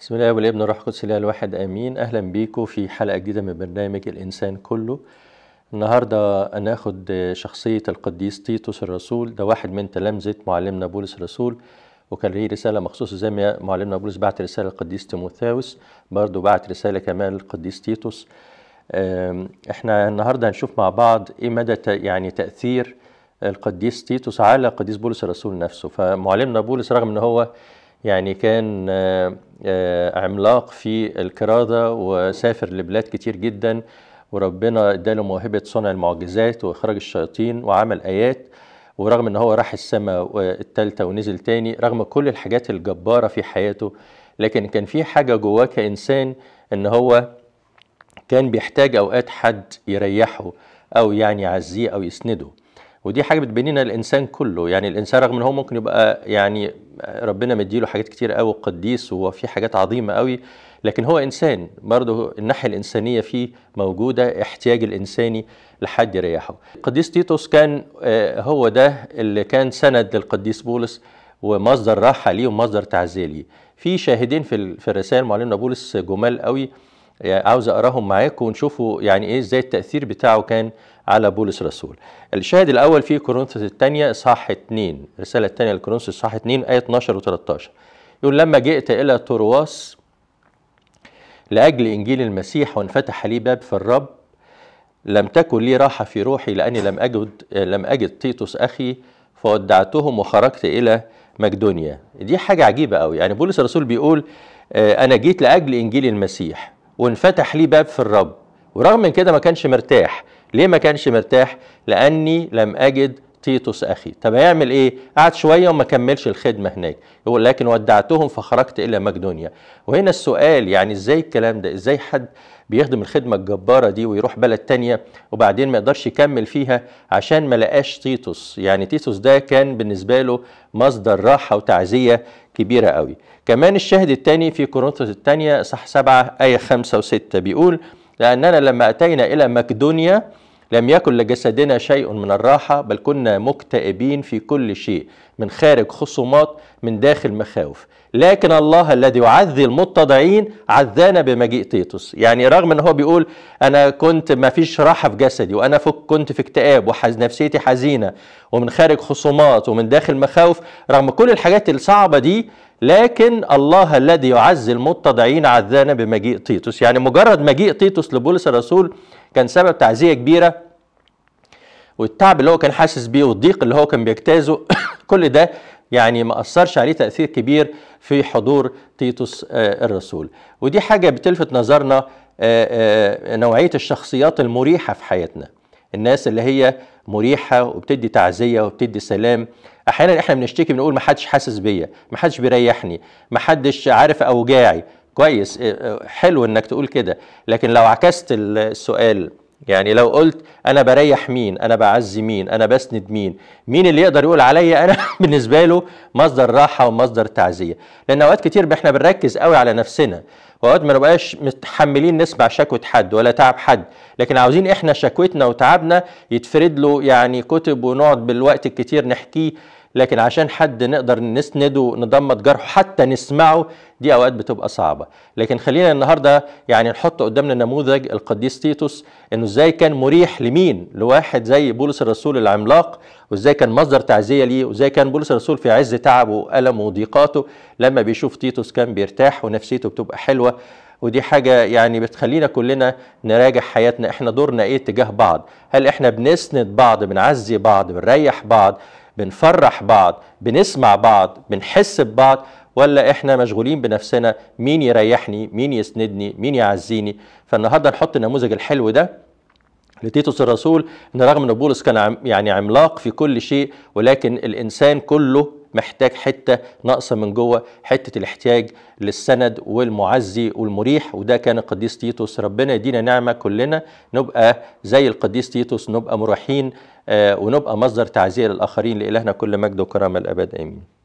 بسم الله والابن الروح القدس الاله الواحد امين اهلا بيكم في حلقه جديده من برنامج الانسان كله النهارده هناخد شخصيه القديس تيتوس الرسول ده واحد من تلامذه معلمنا بولس الرسول وكان ليه رساله مخصوصه زي ما معلمنا بولس بعت رساله للقديس تيموثاوس برضه بعت رساله كمان للقديس تيتوس احنا النهارده هنشوف مع بعض ايه مدى يعني تاثير القديس تيتوس على قديس بولس الرسول نفسه فمعلمنا بولس رغم ان هو يعني كان آه، آه، عملاق في الكرادة وسافر لبلاد كتير جدا وربنا اداله موهبة صنع المعجزات وإخراج الشياطين وعمل آيات ورغم ان هو راح السماء التالتة ونزل تاني رغم كل الحاجات الجبارة في حياته لكن كان في حاجة جواه كإنسان ان هو كان بيحتاج أوقات حد يريحه أو يعني يعزيه أو يسنده ودي حاجه بتبين لنا الانسان كله يعني الانسان رغم ان هو ممكن يبقى يعني ربنا مديله حاجات كتير قوي قديس وفي حاجات عظيمه قوي لكن هو انسان برضه الناحيه الانسانيه فيه موجوده احتياج الانساني لحد يريحه. القديس تيتوس كان آه، هو ده اللي كان سند للقديس بولس ومصدر راحه ليه ومصدر تعزيه ليه. في شاهدين في في الرسائل معلمنا بولس جمال قوي يعني عاوز اقراهم معاكم ونشوفوا يعني ايه ازاي التاثير بتاعه كان على بولس الرسول الشاهد الأول في كورنثوس الثانية إصحاح 2 الرسالة الثانية لكورنثوس إصحاح 2 آية 12 و13 يقول لما جئت إلى ترواس لأجل إنجيل المسيح وانفتح لي باب في الرب لم تكن لي راحة في روحي لأني لم أجد لم أجد تيتوس أخي فودعتهم وخرجت إلى مقدونيا دي حاجة عجيبة قوي يعني بولس الرسول بيقول آه، أنا جيت لأجل إنجيل المسيح وانفتح لي باب في الرب ورغم من كده ما كانش مرتاح ليه ما كانش مرتاح لاني لم اجد تيتوس اخي طب هيعمل ايه قعد شويه وما كملش الخدمه هناك يقول لكن ودعتهم فخرجت الى مقدونيا وهنا السؤال يعني ازاي الكلام ده ازاي حد بيخدم الخدمة الجبارة دي ويروح بلد تانية وبعدين ما يقدرش يكمل فيها عشان ما لقاش تيتوس يعني تيتوس ده كان بالنسبة له مصدر راحة وتعزية كبيرة قوي كمان الشاهد التاني في كورنثوس التانية صح سبعة آية خمسة وستة بيقول لأننا لما أتينا إلى مكدونيا لم يكن لجسدنا شيء من الراحة بل كنا مكتئبين في كل شيء من خارج خصومات من داخل مخاوف لكن الله الذي يعزي المتضعين عذانا بمجيء تيتوس يعني رغم ان هو بيقول انا كنت ما فيش راحه في جسدي وانا كنت في اكتئاب ونفسيتي حزينه ومن خارج خصومات ومن داخل مخاوف رغم كل الحاجات الصعبه دي لكن الله الذي يعزي المتضعين عذانا بمجيء تيتوس يعني مجرد مجيء تيتوس لبولس الرسول كان سبب تعزيه كبيره والتعب اللي هو كان حاسس بيه والضيق اللي هو كان بيجتازه كل ده يعني ما اثرش عليه تاثير كبير في حضور تيتوس آه، الرسول ودي حاجه بتلفت نظرنا آه، آه، نوعيه الشخصيات المريحه في حياتنا الناس اللي هي مريحه وبتدي تعزيه وبتدي سلام احيانا احنا بنشتكي بنقول ما حدش حاسس بيا ما حدش بيريحني ما حدش عارف اوجاعي كويس إيه، إيه، حلو انك تقول كده لكن لو عكست السؤال يعني لو قلت انا بريح مين انا بعزي مين انا بسند مين مين اللي يقدر يقول عليا انا بالنسبه له مصدر راحه ومصدر تعزيه لان اوقات كتير احنا بنركز قوي على نفسنا واوقات ما نبقاش متحملين نسمع شكوى حد ولا تعب حد لكن عاوزين احنا شكوتنا وتعبنا يتفرد له يعني كتب ونقعد بالوقت الكتير نحكيه لكن عشان حد نقدر نسنده نضمد جرحه حتى نسمعه دي اوقات بتبقى صعبه لكن خلينا النهارده يعني نحط قدامنا نموذج القديس تيتوس انه ازاي كان مريح لمين لواحد زي بولس الرسول العملاق وازاي كان مصدر تعزيه ليه وازاي كان بولس الرسول في عز تعبه وألمه وضيقاته لما بيشوف تيتوس كان بيرتاح ونفسيته بتبقى حلوه ودي حاجة يعني بتخلينا كلنا نراجع حياتنا احنا دورنا ايه تجاه بعض هل احنا بنسند بعض بنعزي بعض بنريح بعض بنفرح بعض بنسمع بعض بنحس ببعض ولا احنا مشغولين بنفسنا مين يريحني مين يسندني مين يعزيني فالنهارده نحط النموذج الحلو ده لتيتوس الرسول ان رغم ان بولس كان يعني عملاق في كل شيء ولكن الانسان كله محتاج حته ناقصه من جوه حته الاحتياج للسند والمعزي والمريح وده كان القديس تيتوس ربنا يدينا نعمه كلنا نبقى زي القديس تيتوس نبقى مريحين آه، ونبقى مصدر تعزيه للاخرين لالهنا كل مجد وكرامه الابد امين